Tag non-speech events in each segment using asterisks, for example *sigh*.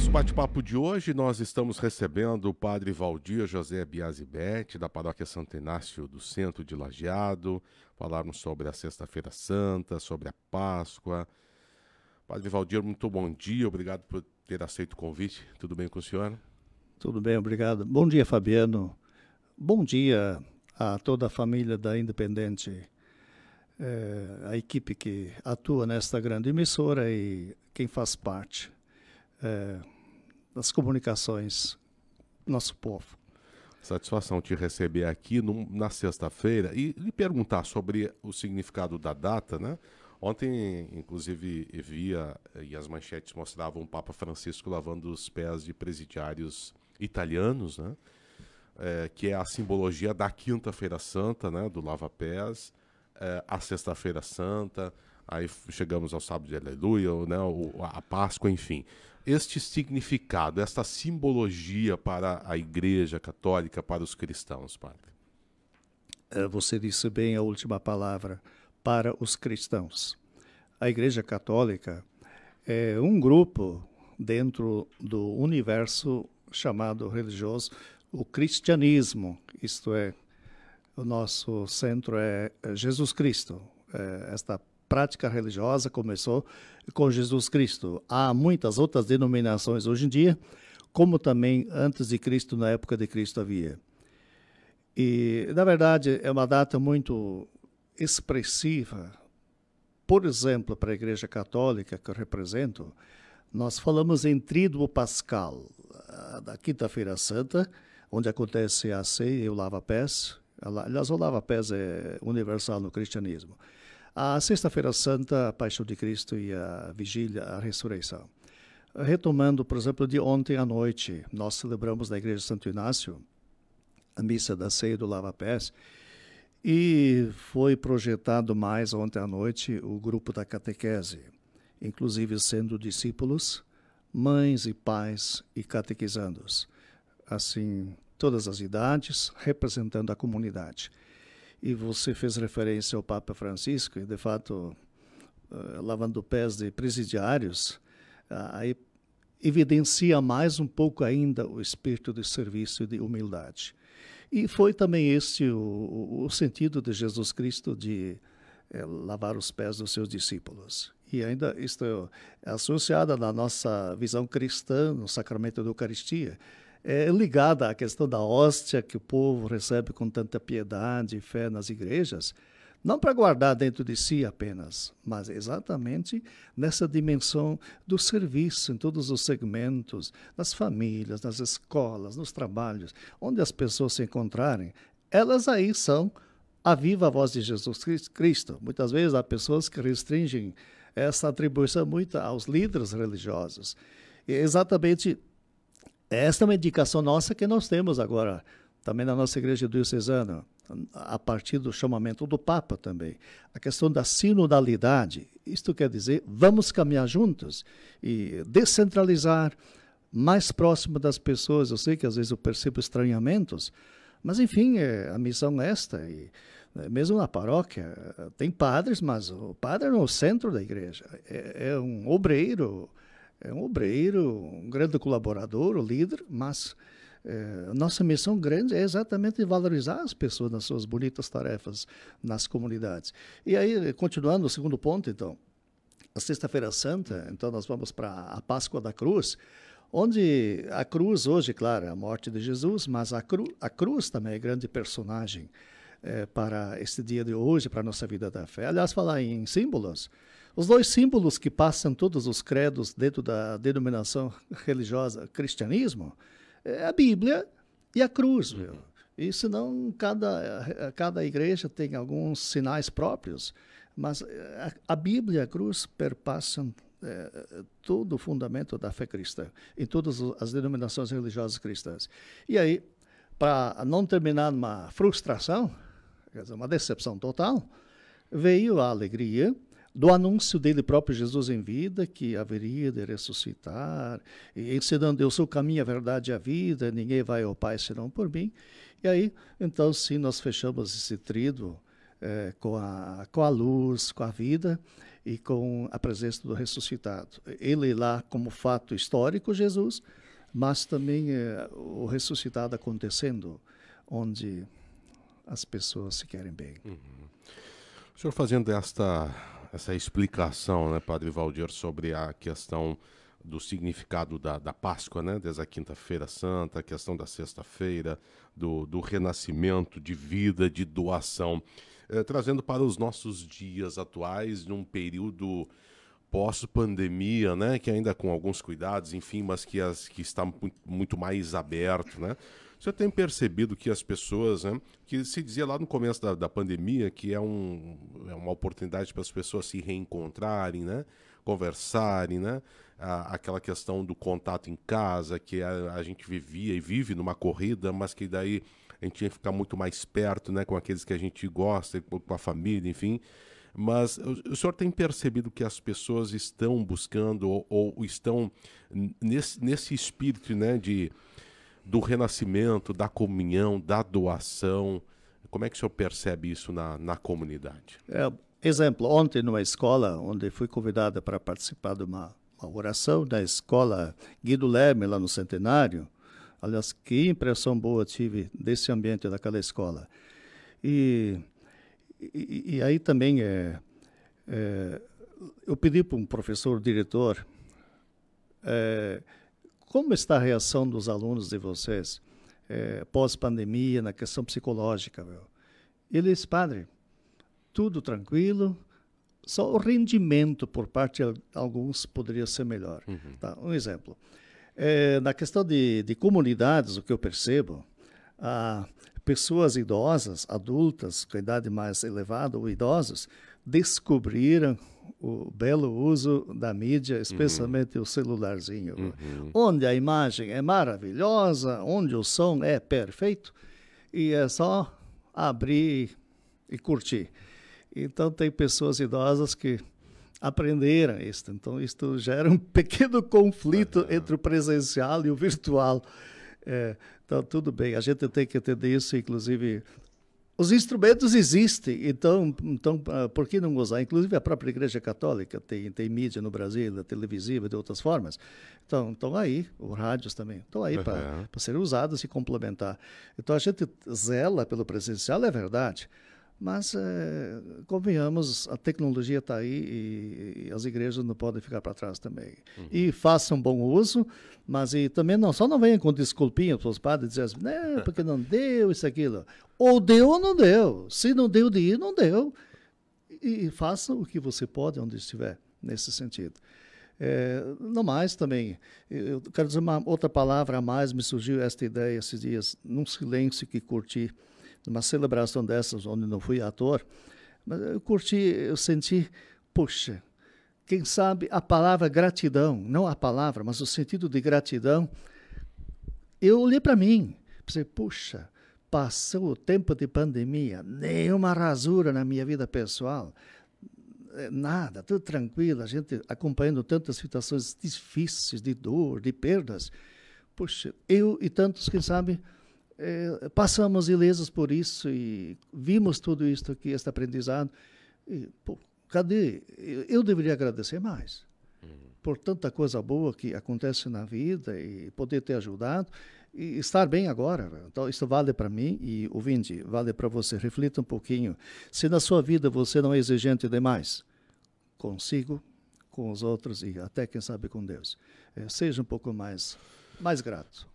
nosso bate-papo de hoje, nós estamos recebendo o padre Valdir José Biazibete, da paróquia Santo Inácio do Centro de Lajeado. Falaram sobre a Sexta-feira Santa, sobre a Páscoa. Padre Valdir, muito bom dia, obrigado por ter aceito o convite. Tudo bem com o senhor? Tudo bem, obrigado. Bom dia, Fabiano. Bom dia a toda a família da Independente, é, a equipe que atua nesta grande emissora e quem faz parte é, das comunicações nosso povo. Satisfação te receber aqui na sexta-feira e lhe perguntar sobre o significado da data, né? Ontem, inclusive, via e as manchetes mostravam o Papa Francisco lavando os pés de presidiários italianos, né? É, que é a simbologia da Quinta-feira Santa, né? Do lava-pés, é, a Sexta-feira Santa, Aí chegamos ao sábado de aleluia, né, a Páscoa, enfim. Este significado, esta simbologia para a Igreja Católica, para os cristãos, padre. É, você disse bem a última palavra, para os cristãos. A Igreja Católica é um grupo dentro do universo chamado religioso, o cristianismo, isto é, o nosso centro é, é Jesus Cristo, é, esta prática religiosa começou com Jesus Cristo. Há muitas outras denominações hoje em dia, como também antes de Cristo, na época de Cristo havia. E, na verdade, é uma data muito expressiva. Por exemplo, para a Igreja Católica, que eu represento, nós falamos em Tríduo Pascal, ah, da Quinta-feira Santa, onde acontece a ceia e o lava-pés. Aliás, o lava-pés é universal no cristianismo a Sexta-feira Santa, a Paixão de Cristo e a Vigília, a Ressurreição. Retomando, por exemplo, de ontem à noite, nós celebramos na Igreja Santo Inácio a missa da ceia do Lava Pés e foi projetado mais ontem à noite o grupo da catequese, inclusive sendo discípulos, mães e pais e catequizandos. Assim, todas as idades, representando a comunidade. E você fez referência ao Papa Francisco, e de fato, eh, lavando pés de presidiários, ah, aí evidencia mais um pouco ainda o espírito de serviço e de humildade. E foi também esse o, o sentido de Jesus Cristo de é, lavar os pés dos seus discípulos. E ainda isto é associado na nossa visão cristã, no sacramento da Eucaristia, é, ligada à questão da hóstia que o povo recebe com tanta piedade e fé nas igrejas, não para guardar dentro de si apenas, mas exatamente nessa dimensão do serviço em todos os segmentos, nas famílias, nas escolas, nos trabalhos, onde as pessoas se encontrarem, elas aí são a viva voz de Jesus Cristo. Muitas vezes há pessoas que restringem essa atribuição muito aos líderes religiosos. E é exatamente esta é uma indicação nossa que nós temos agora, também na nossa igreja diocesana, a partir do chamamento do Papa também. A questão da sinodalidade, isto quer dizer, vamos caminhar juntos e descentralizar mais próximo das pessoas. Eu sei que às vezes eu percebo estranhamentos, mas enfim, é, a missão é esta. E, né, mesmo na paróquia, tem padres, mas o padre não é o centro da igreja, é, é um obreiro, é um obreiro, um grande colaborador, um líder, mas é, nossa missão grande é exatamente valorizar as pessoas nas suas bonitas tarefas nas comunidades. E aí, continuando, o segundo ponto, então, a Sexta-feira Santa, então nós vamos para a Páscoa da Cruz, onde a cruz hoje, claro, é a morte de Jesus, mas a, cru, a cruz também é grande personagem é, para este dia de hoje, para a nossa vida da fé. Aliás, falar em símbolos, os dois símbolos que passam todos os credos dentro da denominação religiosa cristianismo é a Bíblia e a cruz, uhum. viu? E senão cada, cada igreja tem alguns sinais próprios, mas eh, a, a Bíblia e a cruz perpassam é, todo o fundamento da fé cristã, em todas as denominações religiosas cristãs. E aí, para não terminar numa frustração, quer dizer, uma decepção total, veio a alegria, do anúncio dele próprio, Jesus em vida, que haveria de ressuscitar, e ensinando, eu sou o caminho, a verdade e a vida, ninguém vai ao Pai senão por mim. E aí, então, sim, nós fechamos esse trido eh, com, a, com a luz, com a vida e com a presença do ressuscitado. Ele lá como fato histórico, Jesus, mas também eh, o ressuscitado acontecendo, onde as pessoas se querem bem. Uhum. O senhor fazendo esta essa explicação, né, Padre Valdir, sobre a questão do significado da, da Páscoa, né, desde a Quinta-feira Santa, a questão da Sexta-feira, do, do renascimento, de vida, de doação, eh, trazendo para os nossos dias atuais, num período pós-pandemia, né, que ainda com alguns cuidados, enfim, mas que, as, que está muito, muito mais aberto, né, o senhor tem percebido que as pessoas, né, que se dizia lá no começo da, da pandemia, que é, um, é uma oportunidade para as pessoas se reencontrarem, né, conversarem, né, a, aquela questão do contato em casa, que a, a gente vivia e vive numa corrida, mas que daí a gente ia ficar muito mais perto, né, com aqueles que a gente gosta, com a família, enfim. Mas o, senhor tem percebido que as pessoas estão buscando ou, ou estão nesse, nesse espírito, né, de do renascimento, da comunhão, da doação. Como é que o senhor percebe isso na, na comunidade? É, exemplo, ontem numa escola, onde fui convidada para participar de uma, uma oração da escola Guido Leme, lá no Centenário, aliás, que impressão boa tive desse ambiente daquela escola. E, e, e aí também é, é, eu pedi para um professor, diretor, é, como está a reação dos alunos de vocês é, pós-pandemia na questão psicológica? Meu? Eles, padre, tudo tranquilo, só o rendimento por parte de alguns poderia ser melhor. Uhum. Tá, um exemplo. É, na questão de, de, comunidades, o que eu percebo, pessoas idosas, adultas, com idade mais elevada ou idosos, descobriram o belo uso da mídia, uhum. especialmente uhum. o celularzinho, uhum. onde a imagem é maravilhosa, onde o som é perfeito e é só abrir e curtir. Então tem pessoas idosas que aprenderam isso. Então isto gera um *laughs* pequeno conflito uhum. entre o presencial e o virtual. É, então tudo bem, a gente tem que entender isso, inclusive os instrumentos existem, então, então ah, por que não usar? Inclusive a própria Igreja Católica tem, tem mídia no Brasil, é televisiva e de outras formas. Então, estão aí, os rádios também, estão aí uhum. para serem usados e complementar. Então a gente zela pelo presencial, é verdade, mas, é, convenhamos, a tecnologia está aí e, e, as igrejas não podem ficar para trás também. Uhum. E façam bom uso, mas e também não, só não venham com desculpinha para os padres dizer assim, né, *laughs* porque não deu isso, aquilo. Ou deu ou não deu. Se não deu de ir, não deu. E, e faça o que você pode onde estiver, nesse sentido. É, eh, não mais também, eu quero dizer uma outra palavra a mais, me surgiu esta ideia esses dias, num silêncio que curti, numa celebração dessas, onde não fui ator, mas eu curti, eu senti, poxa, quem sabe a palavra gratidão, não a palavra, mas o sentido de gratidão, eu olhei para mim, pensei, puxa, passou o tempo de pandemia, nenhuma rasura na minha vida pessoal, eh, nada, tudo tranquilo, a gente acompanhando tantas situações difíceis, de dor, de perdas. Puxa, eu e tantos, quem sabe, é, passamos ilesos por isso e vimos tudo isso aqui, este aprendizado. E, pô, cadê? Eu, eu deveria agradecer mais uhum. por tanta coisa boa que acontece na vida e poder ter ajudado e estar bem agora. Então, isso vale para mim e, ouvinte, vale para você. Reflita um pouquinho. Se na sua vida você não é exigente demais, consigo, com os outros e até, quem sabe, com Deus. É, seja um pouco mais, mais grato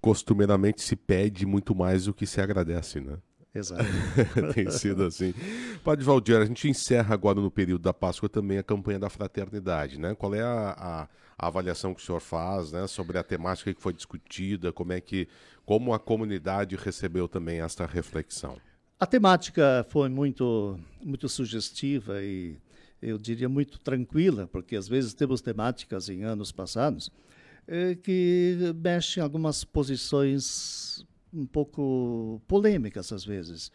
costumeiramente se pede muito mais do que se agradece, né? Exato. *laughs* Tem sido assim. Padre Valdir, a gente encerra agora no período da Páscoa também a campanha da fraternidade, né? Qual é a, a, a avaliação que o senhor faz, né, sobre a temática que foi discutida, como é que como a comunidade recebeu também esta reflexão? A temática foi muito muito sugestiva e eu diria muito tranquila, porque às vezes temos temáticas em anos passados eh, que mexe em algumas posições um pouco polêmicas, às vezes,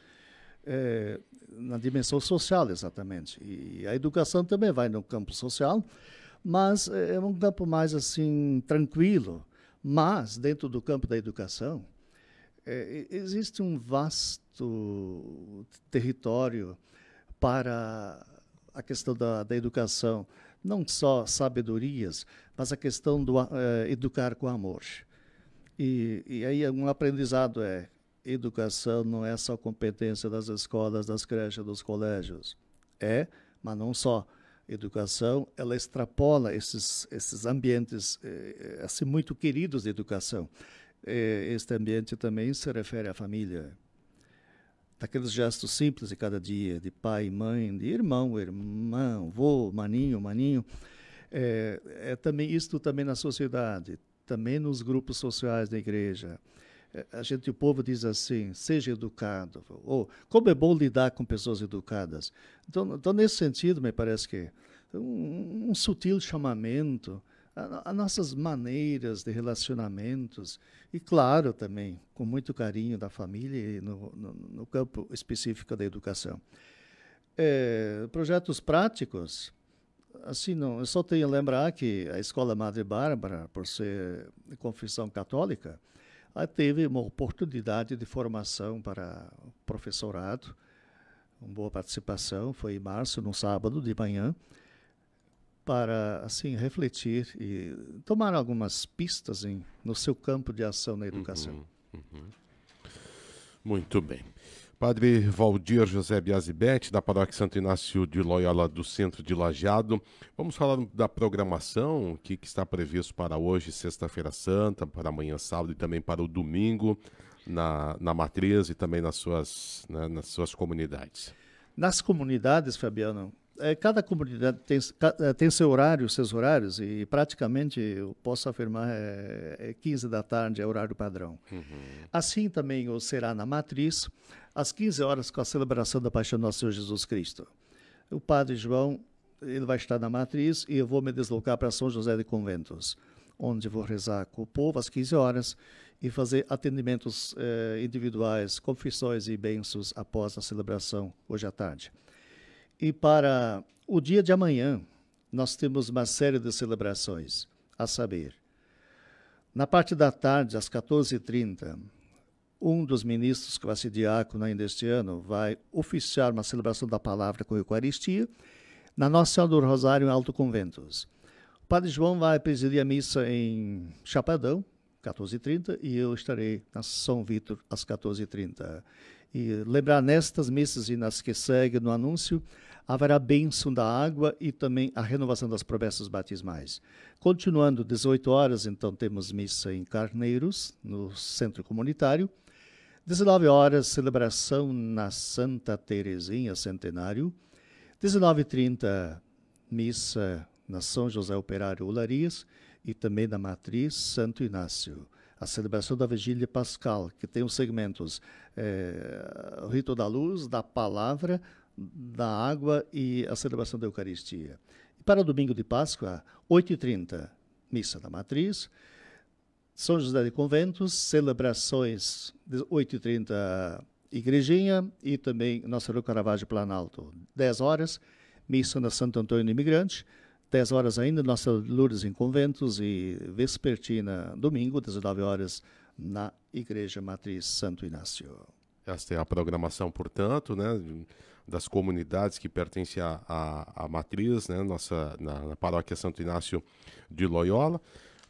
é, na dimensão social, exatamente. E a educação também vai no campo social, mas eh, é um campo mais assim tranquilo. Mas, dentro do campo da educação, é, existe um vasto território para a questão da, da educação não só sabedorias, mas a questão do uh, educar com amor. E, e aí um aprendizado é educação não é só competência das escolas, das creches, dos colégios. É, mas não só. Educação, ela extrapola esses, esses ambientes eh, eh assim muito queridos de educação. Eh, este ambiente também se refere à família daqueles gestos simples de cada dia, de pai, mãe, de irmão, irmão, vô, maninho, maninho, é, é também isto também na sociedade, também nos grupos sociais da igreja. É, a gente, o povo diz assim, seja educado, ou como é bom lidar com pessoas educadas. Então, então nesse sentido, me parece que é um, um sutil chamamento as nossas maneiras de relacionamentos e, claro, também com muito carinho da família e no, no, no campo específico da educação. É, projetos práticos, assim, não, eu só tenho a lembrar que a Escola Madre Bárbara, por ser confissão católica, teve uma oportunidade de formação para professorado, uma boa participação, foi em março, no sábado de manhã, para assim refletir e tomar algumas pistas em, no seu campo de ação na educação. Uhum, uhum. Muito bem. Padre Valdir José Biazibete, da Paróquia Santo Inácio de Loyola, do Centro de Lajeado. Vamos falar da programação, o que, que está previsto para hoje, sexta-feira santa, para amanhã, sábado e também para o domingo, na, na matriz e também nas suas, né, nas suas comunidades. Nas comunidades, Fabiano, é, cada comunidade tem, é, tem seu horário, seus horários, e praticamente eu posso afirmar é, 15 é da tarde é horário padrão. Uhum. Assim também será na Matriz, às 15 horas, com a celebração da Paixão do Nosso Senhor Jesus Cristo. O Padre João ele vai estar na Matriz e eu vou me deslocar para São José de Conventos, onde vou rezar com o povo às 15 horas e fazer atendimentos eh, individuais, confissões e bênçãos após a celebração hoje à tarde. E para o dia de amanhã, nós temos uma série de celebrações, a saber, na parte da tarde, às 14h30, um dos ministros que vai ser diácono ainda este ano vai oficiar uma celebração da palavra com a Eucaristia na Nossa Senhora do Rosário em Alto Conventos. O Padre João vai presidir a missa em Chapadão, 14h30, e eu estarei na São Vítor às 14h30. E lembrar nestas missas e nas que seguem no anúncio, haverá bênção da água e também a renovação das promessas batismais. Continuando, 18 horas, então temos missa em Carneiros, no centro comunitário. 19 horas, celebração na Santa Terezinha, centenário. 19h30, missa na São José Operário Olarias e também na Matriz Santo Inácio. A celebração da Vigília Pascal, que tem os segmentos é, Rito da Luz, da Palavra, da água e a celebração da Eucaristia. Para o domingo de Páscoa, 8h30, missa da Matriz. São José de Conventos, celebrações 8h30, Igrejinha e também Nossa Senhora Caravaggio Planalto, 10 horas, missa na Santo Antônio Imigrante, 10 horas ainda, Nossa Lourdes em Conventos e Vespertina, domingo, 19 horas, na Igreja Matriz Santo Inácio. Esta é a programação, portanto, né? das comunidades que pertencem à, à, à matriz, né, nossa, na, na, paróquia Santo Inácio de Loyola.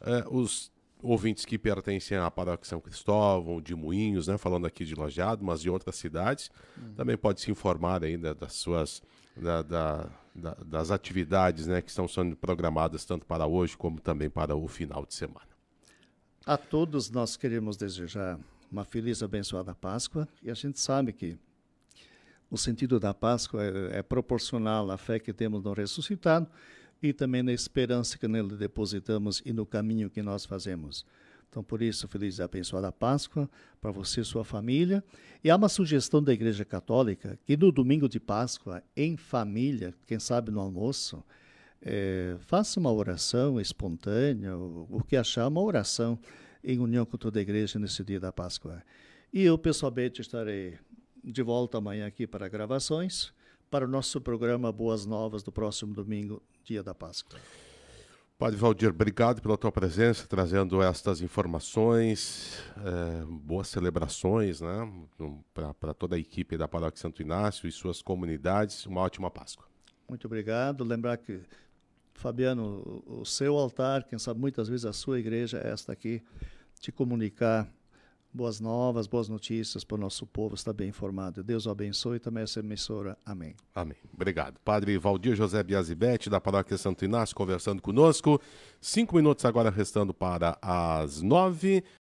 É, os ouvintes que pertencem à paróquia São Cristóvão, de Moinhos, né, falando aqui de Lojado, mas de outras cidades, uhum. também pode se informar ainda né, das suas da, da, das atividades né, que estão sendo programadas tanto para hoje como também para o final de semana. A todos nós queremos desejar uma feliz abençoada Páscoa e a gente sabe que o sentido da Páscoa é, é proporcional à fé que temos no ressuscitado e também na esperança que nele depositamos e no caminho que nós fazemos. Então, por isso, feliz e abençoada Páscoa para você e sua família. E há uma sugestão da Igreja Católica que no domingo de Páscoa, em família, quem sabe no almoço, é, faça uma oração espontânea, o, o que achar, uma oração em união com toda a Igreja nesse dia da Páscoa. E eu, pessoalmente, estarei de volta amanhã aqui para gravações, para o nosso programa Boas Novas do próximo domingo, dia da Páscoa. Padre Valdir, obrigado pela tua presença, trazendo estas informações, eh, boas celebrações né, para toda a equipe da Paróquia Santo Inácio e suas comunidades. Uma ótima Páscoa. Muito obrigado. Lembrar que, Fabiano, o seu altar, quem sabe muitas vezes a sua igreja, é esta aqui, te comunicar boas novas, boas notícias para o nosso povo estar bem informado. Deus o abençoe e também essa emissora. Amém. Amém. Obrigado. Padre Valdir José Biazibete, da Paróquia Santo Inácio, conversando conosco. Cinco minutos agora restando para as nove.